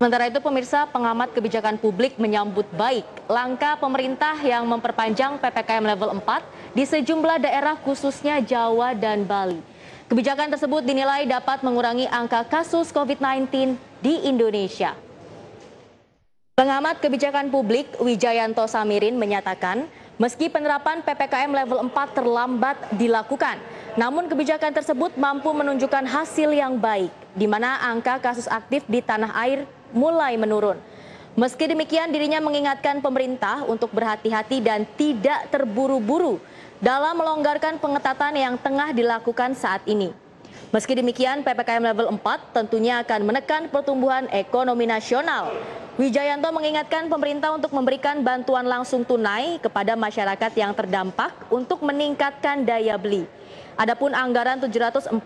Sementara itu pemirsa pengamat kebijakan publik menyambut baik langkah pemerintah yang memperpanjang PPKM level 4 di sejumlah daerah khususnya Jawa dan Bali. Kebijakan tersebut dinilai dapat mengurangi angka kasus COVID-19 di Indonesia. Pengamat kebijakan publik Wijayanto Samirin menyatakan, meski penerapan PPKM level 4 terlambat dilakukan, namun kebijakan tersebut mampu menunjukkan hasil yang baik, di mana angka kasus aktif di tanah air mulai menurun. Meski demikian, dirinya mengingatkan pemerintah untuk berhati-hati dan tidak terburu-buru dalam melonggarkan pengetatan yang tengah dilakukan saat ini. Meski demikian, PPKM level 4 tentunya akan menekan pertumbuhan ekonomi nasional. Wijayanto mengingatkan pemerintah untuk memberikan bantuan langsung tunai kepada masyarakat yang terdampak untuk meningkatkan daya beli. Adapun anggaran 744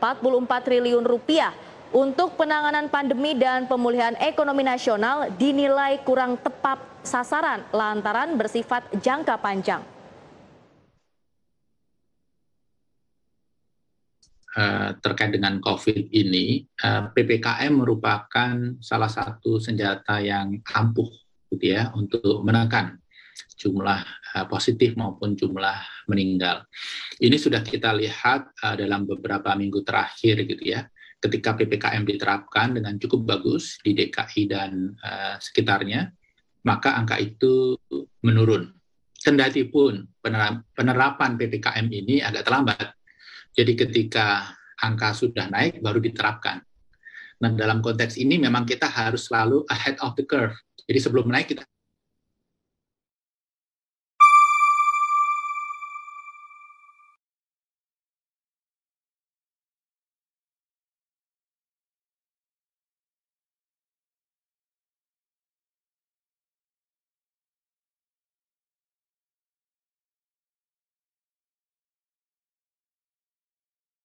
triliun rupiah untuk penanganan pandemi dan pemulihan ekonomi nasional dinilai kurang tepat sasaran lantaran bersifat jangka panjang. Eh, terkait dengan COVID ini, eh, PPKM merupakan salah satu senjata yang ampuh, gitu ya, untuk menekan jumlah eh, positif maupun jumlah meninggal. Ini sudah kita lihat dalam beberapa minggu terakhir, gitu ya ketika PPKM diterapkan dengan cukup bagus di DKI dan uh, sekitarnya, maka angka itu menurun. Kendati pun penerapan PPKM ini agak terlambat. Jadi ketika angka sudah naik baru diterapkan. Nah, dalam konteks ini memang kita harus selalu ahead of the curve. Jadi sebelum naik kita